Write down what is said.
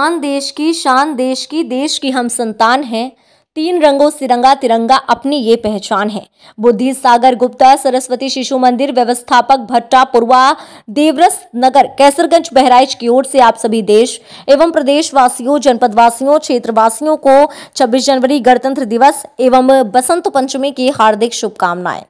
आन देश की शान देश की देश की हम संतान हैं तीन रंगों सिरंगा तिरंगा अपनी ये पहचान है बुद्धि सागर गुप्ता सरस्वती शिशु मंदिर व्यवस्थापक भट्टा पुरवा देवरस नगर कैसरगंज बहराइच की ओर से आप सभी देश एवं प्रदेशवासियों जनपदवासियों क्षेत्रवासियों को 26 जनवरी गणतंत्र दिवस एवं बसंत पंचमी की हार्दिक शुभकामनाएं